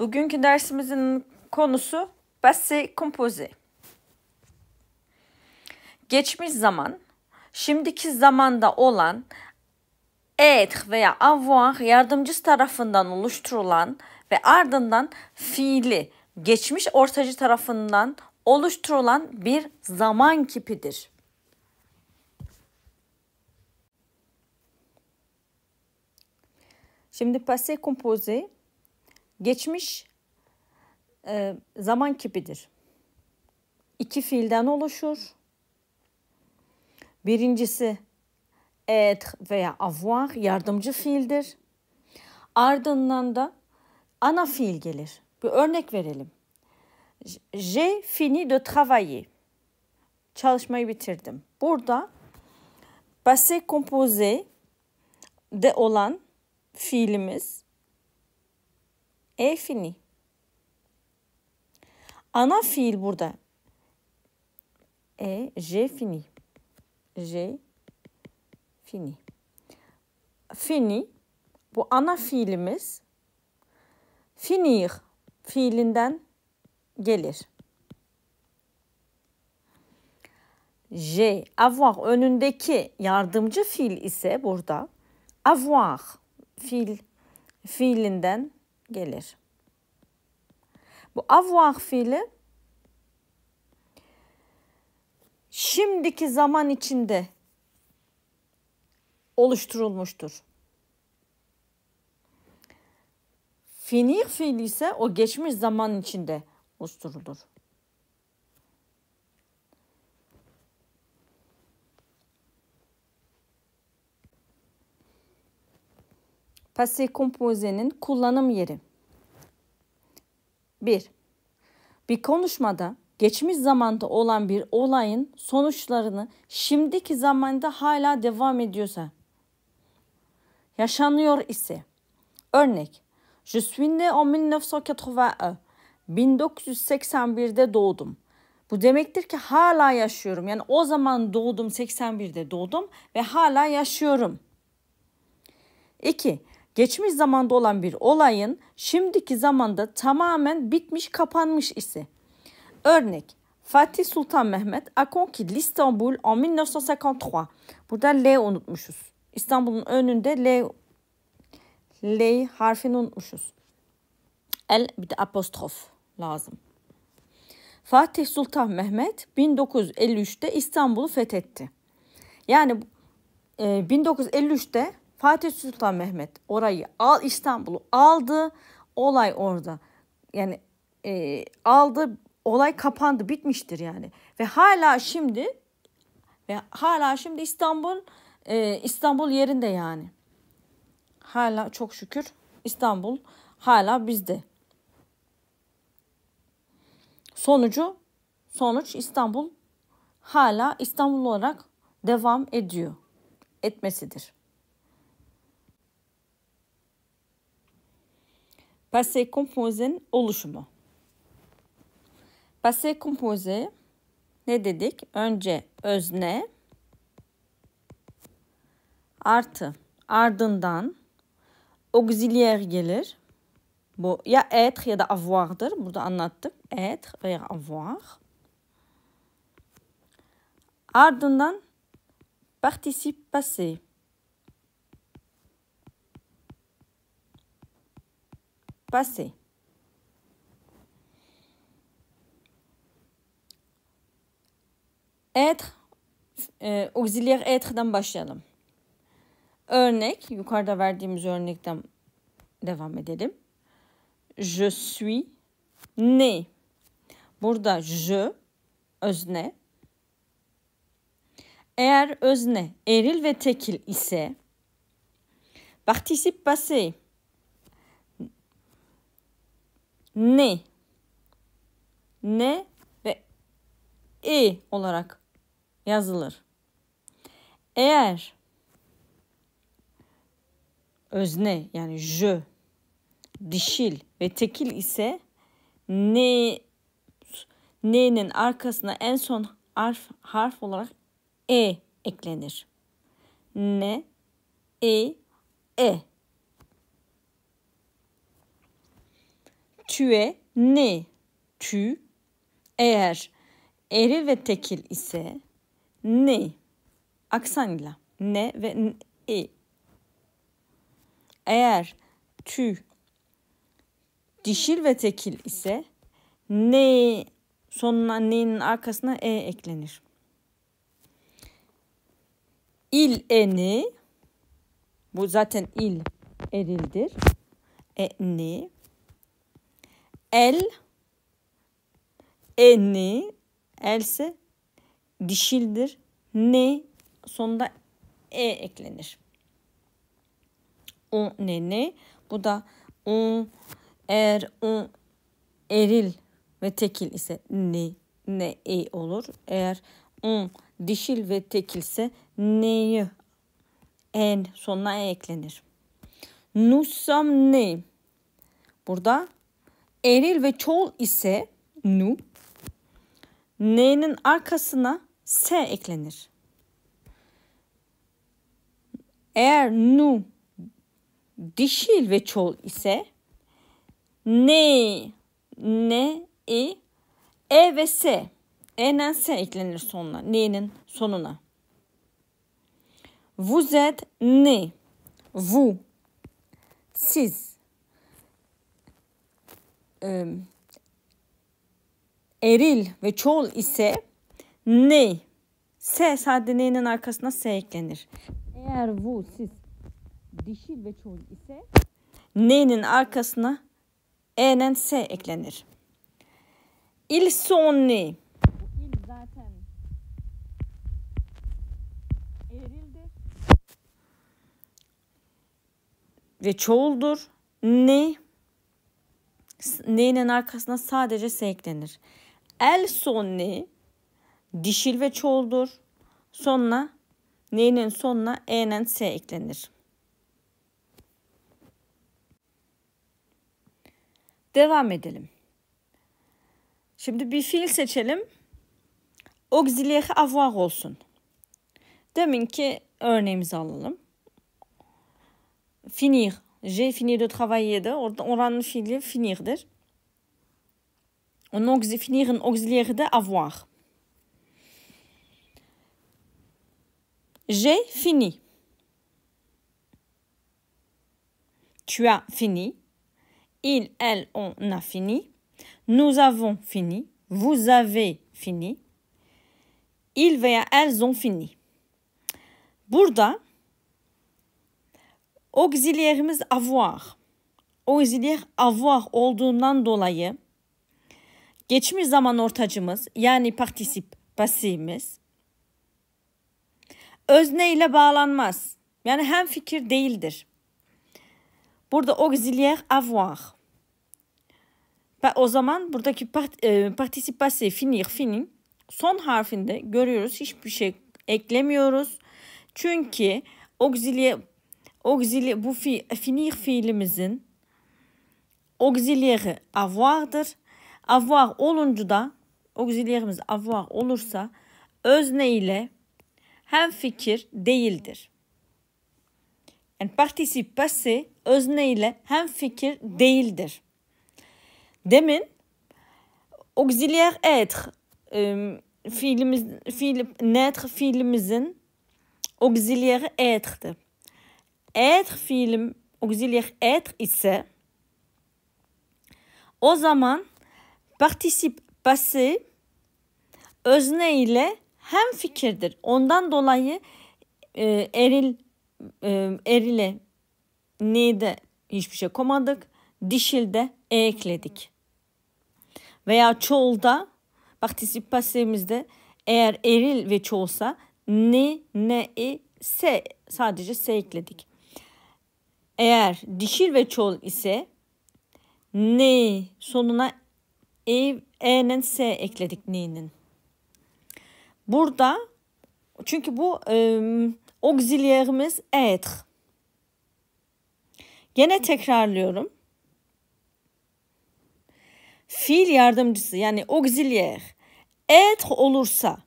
Bugünkü dersimizin konusu passé composé. Geçmiş zaman, şimdiki zamanda olan être veya avoir yardımcısı tarafından oluşturulan ve ardından fiili geçmiş ortacı tarafından oluşturulan bir zaman kipidir. Şimdi passé composé Geçmiş e, zaman kipidir. İki fiilden oluşur. Birincisi être veya avoir yardımcı fiildir. Ardından da ana fiil gelir. Bir örnek verelim. J'ai fini de travailler. Çalışmayı bitirdim. Burada passé composé de olan fiilimiz e fini. Ana fiil burada. E, J fini. J fini. Fini bu ana fiilimiz finir fiilinden gelir. J avoir önündeki yardımcı fiil ise burada avoir fiil fiilinden gelir. Bu avoir fiili şimdiki zaman içinde oluşturulmuştur. Finir fiili ise o geçmiş zaman içinde oluşturulur. Passé composé'nin kullanım yeri. 1. Bir konuşmada geçmiş zamanda olan bir olayın sonuçlarını şimdiki zamanda hala devam ediyorsa, yaşanıyor ise. Örnek, Je suis né en 1981. 1981'de doğdum. Bu demektir ki hala yaşıyorum. Yani o zaman doğdum 81'de doğdum ve hala yaşıyorum. 2 geçmiş zamanda olan bir olayın şimdiki zamanda tamamen bitmiş kapanmış ise. Örnek Fatih Sultan Mehmet a conquis l'Istanbul en 1953. Burada L unutmuşuz. İstanbul'un önünde L L harfini unutmuşuz. El bir de apostrof lazım. Fatih Sultan Mehmet 1953'te İstanbul'u fethetti. Yani e, 1953'te Fatih Sultan Mehmet orayı al İstanbul'u aldı. Olay orada. Yani e, aldı. Olay kapandı, bitmiştir yani. Ve hala şimdi ve hala şimdi İstanbul e, İstanbul yerinde yani. Hala çok şükür İstanbul hala bizde. Sonucu sonuç İstanbul hala İstanbul olarak devam ediyor etmesidir. Passé kompozenin oluşumu. Passé kompoze ne dedik? Önce özne artı ardından auxiliaire gelir. Bu ya être ya da avoir'dır. Burada anlattık. Être veya avoir. Ardından participe passé. passé. Être e, auxiliaire etre'den başlayalım. Örnek, yukarıda verdiğimiz örnekten devam edelim. Je suis né. Burada je özne. Eğer özne eril ve tekil ise participe passé ne ne ve e olarak yazılır. Eğer özne yani je dişil ve tekil ise ne ne'nin arkasına en son harf, harf olarak e eklenir. Ne e e Tu es né. Tu eğer eri ve tekil ise ne aksanıyla ne ve ne. Eğer tü dişil ve tekil ise ne sonuna ne'nin arkasına e eklenir. İl eni bu zaten il erildir. E ni el eni else dişildir. Ne sonunda e eklenir. O ne ne bu da on er on eril ve tekil ise ne ne e olur. Eğer on dişil ve tekil ise neyi en sonuna e eklenir. Nusam ne. Burada Eril ve çoğul ise nu. N'nin arkasına s eklenir. Eğer nu dişil ve çoğul ise ne, ne, i, e ve s. E'nen s eklenir sonuna. N'nin sonuna. Vuzet ne. Vous. Siz e, eril ve çoğul ise ne? S sadece neyinin arkasına S eklenir. Eğer bu siz dişil ve çoğul ise neyinin arkasına E'nin S eklenir. İl son ne? Il zaten erildir. Ve çoğuldur. Ne? neyinin arkasına sadece S eklenir. El son ne dişil ve çoğuldur. Sonuna neyinin sonuna e'nen s eklenir. Devam edelim. Şimdi bir fiil seçelim. Auxiliaire avoir olsun. Deminki ki örneğimizi alalım. Finir J'ai fini de travailler de. On va finir de. On finir un auxiliaire de avoir. J'ai fini. Tu as fini. Il, elle, on a fini. Nous avons fini. Vous avez fini. Ils elles ont fini. Burada Auxiliarimiz avoir. Auxiliar avoir olduğundan dolayı geçmiş zaman ortacımız yani particip basimiz özne ile bağlanmaz. Yani hem fikir değildir. Burada auxiliar avoir. O zaman buradaki part, e, partisipasi finir finin son harfinde görüyoruz hiçbir şey eklemiyoruz. Çünkü auxiliar auxiliaire bu fi, finir fiilimizin auxiliaire avoir'dır. Avoir olunca da auxiliairimiz avoir olursa özne ile hem fikir değildir. Yani participe passé özne ile hem fikir değildir. Demin auxiliaire être e, ıı, fiilimiz fiil, naître fiilimizin auxiliaire etre'di être fiilim auxiliaire être ise o zaman particip passé özne ile hem fikirdir. Ondan dolayı e, eril e, erile neyde hiçbir şey komadık. Dişilde e ekledik. Veya çoğulda particip passemizde eğer eril ve çoğulsa ne ne i e, se sadece se ekledik. Eğer dişil ve çol ise ne sonuna e, e'nin s ekledik ne'nin. Burada çünkü bu e, ıı, auxiliairimiz être. Gene tekrarlıyorum. Fiil yardımcısı yani auxiliaire être olursa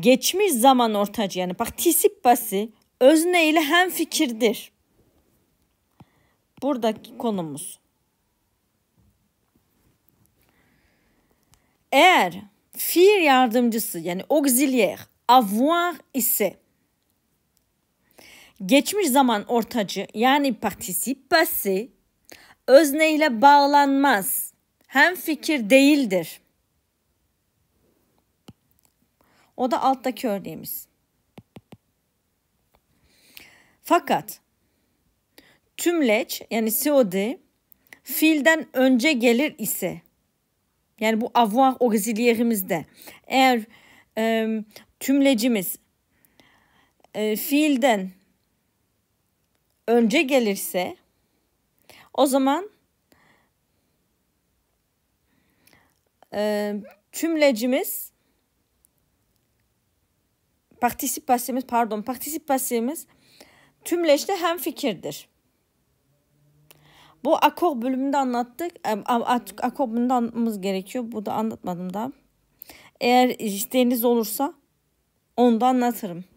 geçmiş zaman ortacı yani participası özne ile hem fikirdir buradaki konumuz. Eğer fiil yardımcısı yani auxiliaire avoir ise geçmiş zaman ortacı yani particip passé özne ile bağlanmaz. Hem fikir değildir. O da alttaki örneğimiz. Fakat tümleç yani COD fiilden önce gelir ise yani bu avoir auxiliary'imizde eğer e, tümlecimiz e, fiilden önce gelirse o zaman e, tümlecimiz partisip pardon partisip pasimiz tümleçte hem fikirdir. Bu akor bölümünde anlattık. Ee, akor bölümünde anlatmamız gerekiyor. Bu da anlatmadım da. Eğer isteğiniz olursa onu da anlatırım.